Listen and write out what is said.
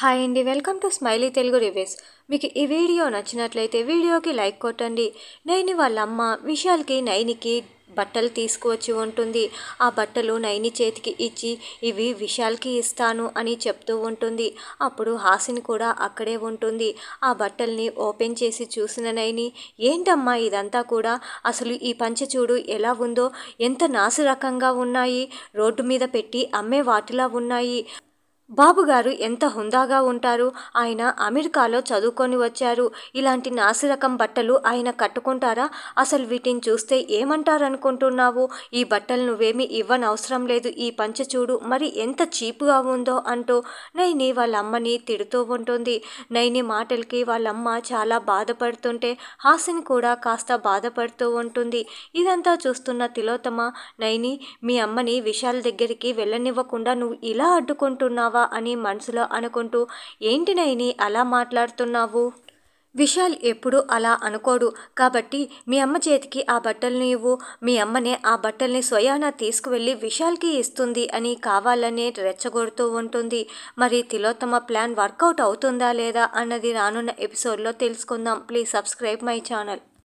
hi అండి welcome to smiley Telugu reviews మీకు ఈ వీడియో నచ్చినట్లయితే వీడియోకి లైక్ కొట్టండి నైని వాళ్ళ అమ్మ విశాల్కి నైనికి బట్టలు తీసుకువచ్చి ఉంటుంది ఆ బట్టలు నైని చేతికి ఇచ్చి ఇవి విశాల్కి ఇస్తాను అని చెప్తూ ఉంటుంది అప్పుడు హాసిని కూడా అక్కడే ఉంటుంది ఆ బట్టల్ని ఓపెన్ చేసి చూసిన నైని ఏంటమ్మా ఇదంతా కూడా అసలు ఈ పంచచూడు చూడు ఎలా ఉందో ఎంత రకంగా ఉన్నాయి రోడ్డు మీద పెట్టి అమ్మే వాటిలా ఉన్నాయి బాబుగారు ఎంత హుందాగా ఉంటారు ఆయన అమెరికాలో చదువుకొని వచ్చారు ఇలాంటి నాసిరకం బట్టలు ఆయన కట్టుకుంటారా అసలు వీటిని చూస్తే ఏమంటారనుకుంటున్నావు ఈ బట్టలు నువ్వేమీ ఇవ్వనవసరం లేదు ఈ పంచ చూడు మరి ఎంత చీపుగా ఉందో అంటూ నైని వాళ్ళ అమ్మని తిడుతూ ఉంటుంది నైని మాటలకి వాళ్ళమ్మ చాలా బాధపడుతుంటే హాసిని కూడా కాస్త బాధపడుతూ ఉంటుంది ఇదంతా చూస్తున్న తిలోతమ నైని మీ అమ్మని విశాల్ దగ్గరికి వెళ్ళనివ్వకుండా నువ్వు ఇలా అడ్డుకుంటున్నావు అని మనసులో అనుకుంటూ ఏంటి నైని అలా మాట్లాడుతున్నావు విశాల్ ఎప్పుడూ అలా అనుకోడు కాబట్టి మీ అమ్మ చేతికి ఆ బట్టలను ఇవ్వు మీ అమ్మనే ఆ బట్టల్ని స్వయాన తీసుకువెళ్ళి విశాల్కి ఇస్తుంది అని కావాలనే రెచ్చగొడుతూ ఉంటుంది మరి తిలోత్తమ ప్లాన్ వర్కౌట్ అవుతుందా లేదా అన్నది రానున్న ఎపిసోడ్లో తెలుసుకుందాం ప్లీజ్ సబ్స్క్రైబ్ మై ఛానల్